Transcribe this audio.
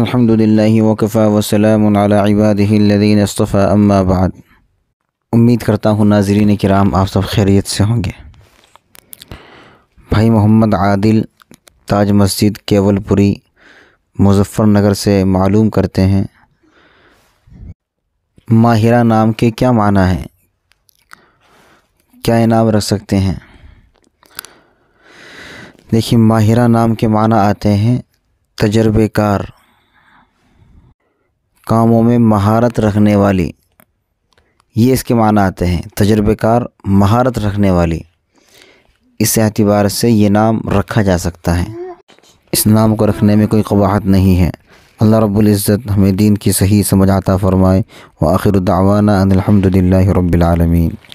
الحمد للہ وقف وسلم اللہ عباد الدین اصطفیٰ اما بعد امید کرتا ہوں ناظرین کرام آپ سب خیریت سے ہوں گے بھائی محمد عادل تاج مسجد کیول پوری مظفر نگر سے معلوم کرتے ہیں ماہرہ نام کے کیا معنی ہے کیا انعام رکھ سکتے ہیں دیکھیں ماہرہ نام کے معنی آتے ہیں تجربے کار कामों में महारत रखने वाली ये इसके माना आते हैं तजर्बेकार महारत रखने वाली इस एतबार से ये नाम रखा जा सकता है इस नाम को रखने में कोई कबाहत नहीं है अल्लाह रब्ज़त हमें दीन की सही समझ आता फ़रमाए व आखिर दावाना अनिलहमदिल्ला रबालमीन